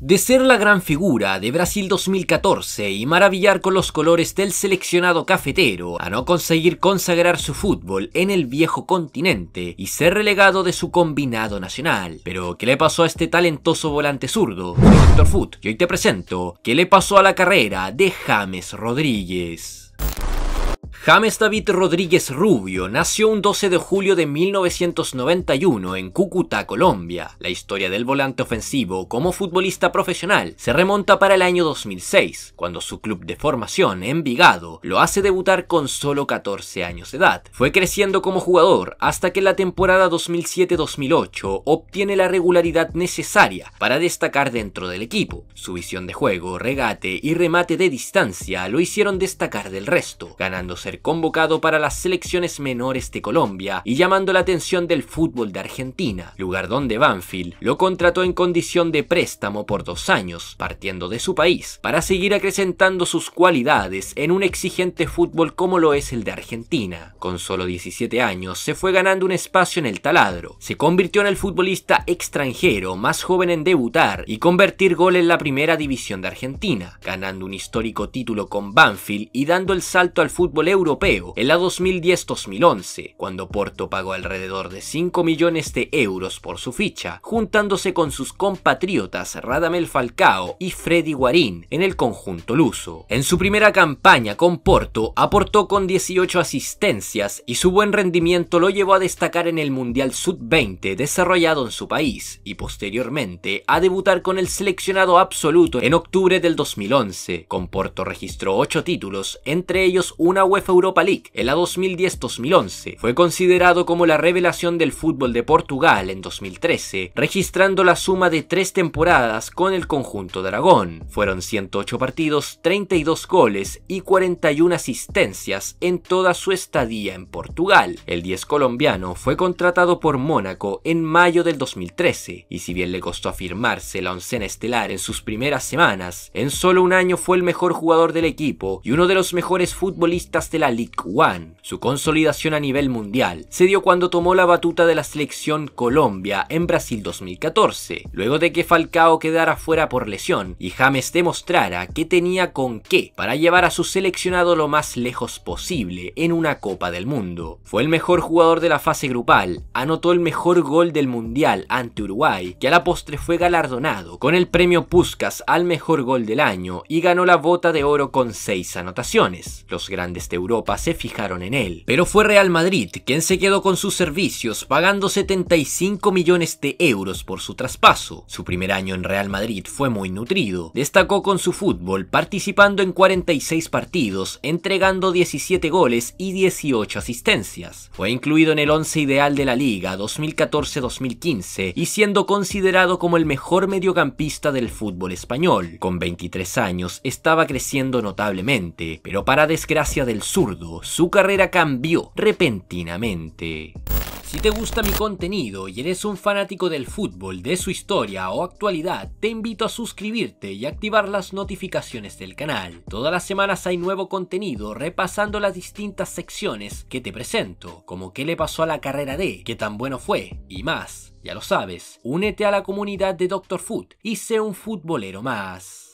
De ser la gran figura de Brasil 2014 y maravillar con los colores del seleccionado cafetero, a no conseguir consagrar su fútbol en el viejo continente y ser relegado de su combinado nacional. Pero, ¿qué le pasó a este talentoso volante zurdo? Soy Doctor Foot y hoy te presento ¿Qué le pasó a la carrera de James Rodríguez? James David Rodríguez Rubio nació un 12 de julio de 1991 en Cúcuta, Colombia. La historia del volante ofensivo como futbolista profesional se remonta para el año 2006, cuando su club de formación, Envigado, lo hace debutar con solo 14 años de edad. Fue creciendo como jugador hasta que la temporada 2007-2008 obtiene la regularidad necesaria para destacar dentro del equipo. Su visión de juego, regate y remate de distancia lo hicieron destacar del resto, ganándose convocado para las selecciones menores de Colombia y llamando la atención del fútbol de Argentina, lugar donde Banfield lo contrató en condición de préstamo por dos años, partiendo de su país, para seguir acrecentando sus cualidades en un exigente fútbol como lo es el de Argentina. Con solo 17 años se fue ganando un espacio en el taladro, se convirtió en el futbolista extranjero más joven en debutar y convertir gol en la primera división de Argentina, ganando un histórico título con Banfield y dando el salto al fútbol europeo europeo en la 2010-2011, cuando Porto pagó alrededor de 5 millones de euros por su ficha, juntándose con sus compatriotas Radamel Falcao y Freddy Guarín en el conjunto luso. En su primera campaña con Porto aportó con 18 asistencias y su buen rendimiento lo llevó a destacar en el Mundial Sub-20 desarrollado en su país y posteriormente a debutar con el seleccionado absoluto en octubre del 2011. Con Porto registró 8 títulos, entre ellos una UEFA Europa League en la 2010-2011, fue considerado como la revelación del fútbol de Portugal en 2013, registrando la suma de tres temporadas con el conjunto de Aragón. Fueron 108 partidos, 32 goles y 41 asistencias en toda su estadía en Portugal. El 10 colombiano fue contratado por Mónaco en mayo del 2013, y si bien le costó afirmarse la oncena estelar en sus primeras semanas, en solo un año fue el mejor jugador del equipo y uno de los mejores futbolistas de la League One. Su consolidación a nivel mundial se dio cuando tomó la batuta de la selección Colombia en Brasil 2014, luego de que Falcao quedara fuera por lesión y James demostrara que tenía con qué para llevar a su seleccionado lo más lejos posible en una Copa del Mundo. Fue el mejor jugador de la fase grupal, anotó el mejor gol del mundial ante Uruguay, que a la postre fue galardonado con el premio Puskas al mejor gol del año y ganó la bota de oro con 6 anotaciones. Los grandes de Europa se fijaron en él. Pero fue Real Madrid quien se quedó con sus servicios pagando 75 millones de euros por su traspaso. Su primer año en Real Madrid fue muy nutrido, destacó con su fútbol participando en 46 partidos, entregando 17 goles y 18 asistencias. Fue incluido en el 11 ideal de la liga 2014-2015 y siendo considerado como el mejor mediocampista del fútbol español. Con 23 años estaba creciendo notablemente, pero para desgracia del sur, su carrera cambió repentinamente. Si te gusta mi contenido y eres un fanático del fútbol, de su historia o actualidad, te invito a suscribirte y activar las notificaciones del canal. Todas las semanas hay nuevo contenido repasando las distintas secciones que te presento, como qué le pasó a la carrera de, qué tan bueno fue y más. Ya lo sabes, únete a la comunidad de Doctor Foot y sé un futbolero más.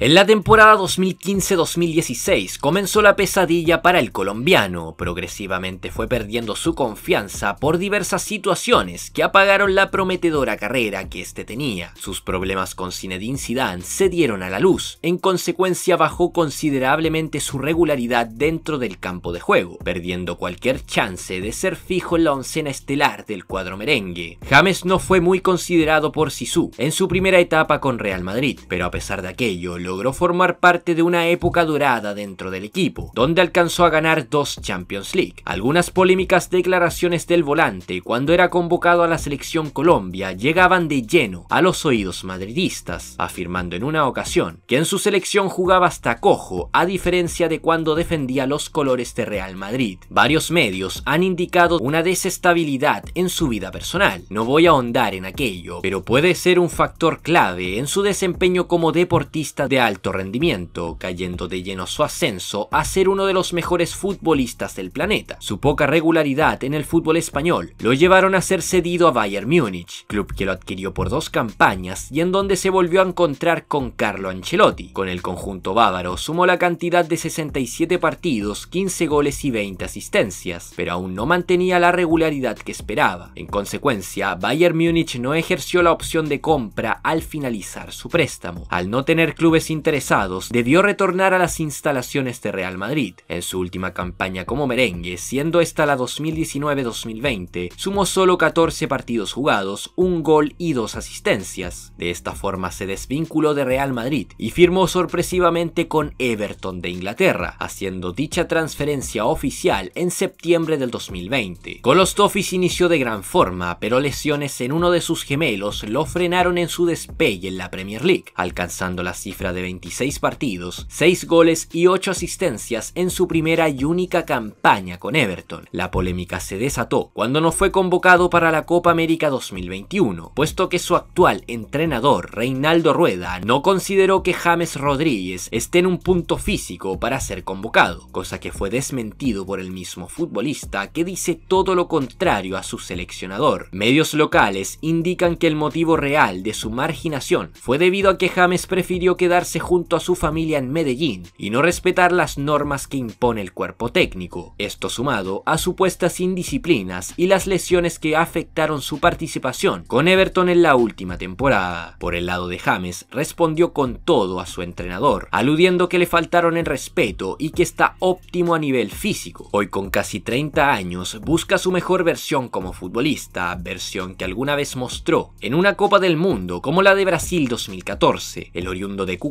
En la temporada 2015-2016 comenzó la pesadilla para el colombiano, progresivamente fue perdiendo su confianza por diversas situaciones que apagaron la prometedora carrera que este tenía. Sus problemas con Zinedine Zidane se dieron a la luz, en consecuencia bajó considerablemente su regularidad dentro del campo de juego, perdiendo cualquier chance de ser fijo en la oncena estelar del cuadro merengue. James no fue muy considerado por Sisu en su primera etapa con Real Madrid, pero a pesar de aquello logró formar parte de una época durada dentro del equipo, donde alcanzó a ganar dos Champions League. Algunas polémicas declaraciones del volante cuando era convocado a la selección Colombia llegaban de lleno a los oídos madridistas, afirmando en una ocasión que en su selección jugaba hasta cojo, a diferencia de cuando defendía los colores de Real Madrid. Varios medios han indicado una desestabilidad en su vida personal. No voy a ahondar en aquello, pero puede ser un factor clave en su desempeño como deportista de alto rendimiento, cayendo de lleno su ascenso a ser uno de los mejores futbolistas del planeta. Su poca regularidad en el fútbol español lo llevaron a ser cedido a Bayern Múnich, club que lo adquirió por dos campañas y en donde se volvió a encontrar con Carlo Ancelotti. Con el conjunto bávaro sumó la cantidad de 67 partidos, 15 goles y 20 asistencias, pero aún no mantenía la regularidad que esperaba. En consecuencia, Bayern Múnich no ejerció la opción de compra al finalizar su préstamo. Al no tener club interesados debió retornar a las instalaciones de Real Madrid. En su última campaña como merengue, siendo esta la 2019-2020, sumó solo 14 partidos jugados, un gol y dos asistencias. De esta forma se desvinculó de Real Madrid y firmó sorpresivamente con Everton de Inglaterra, haciendo dicha transferencia oficial en septiembre del 2020. Toffees inició de gran forma, pero lesiones en uno de sus gemelos lo frenaron en su despegue en la Premier League, alcanzando la cifra de 26 partidos, 6 goles y 8 asistencias en su primera y única campaña con Everton. La polémica se desató cuando no fue convocado para la Copa América 2021, puesto que su actual entrenador, Reinaldo Rueda, no consideró que James Rodríguez esté en un punto físico para ser convocado, cosa que fue desmentido por el mismo futbolista que dice todo lo contrario a su seleccionador. Medios locales indican que el motivo real de su marginación fue debido a que James prefirió quedar junto a su familia en Medellín y no respetar las normas que impone el cuerpo técnico. Esto sumado a supuestas indisciplinas y las lesiones que afectaron su participación con Everton en la última temporada. Por el lado de James, respondió con todo a su entrenador, aludiendo que le faltaron el respeto y que está óptimo a nivel físico. Hoy con casi 30 años busca su mejor versión como futbolista, versión que alguna vez mostró en una Copa del Mundo como la de Brasil 2014. El oriundo de Cuba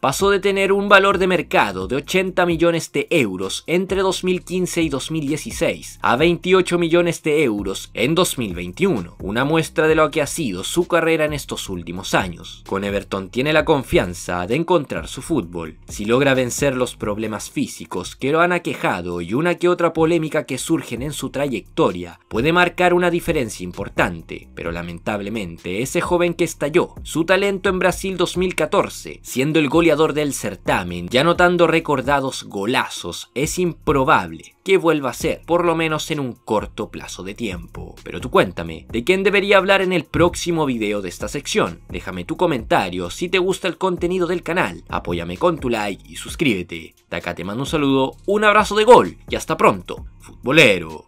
pasó de tener un valor de mercado de 80 millones de euros entre 2015 y 2016 a 28 millones de euros en 2021, una muestra de lo que ha sido su carrera en estos últimos años. Con Everton tiene la confianza de encontrar su fútbol, si logra vencer los problemas físicos que lo han aquejado y una que otra polémica que surgen en su trayectoria, puede marcar una diferencia importante, pero lamentablemente ese joven que estalló, su talento en Brasil 2014, siendo el goleador del certamen y anotando recordados golazos, es improbable que vuelva a ser, por lo menos en un corto plazo de tiempo. Pero tú cuéntame, ¿de quién debería hablar en el próximo video de esta sección? Déjame tu comentario si te gusta el contenido del canal, apóyame con tu like y suscríbete. De acá te mando un saludo, un abrazo de gol y hasta pronto, futbolero.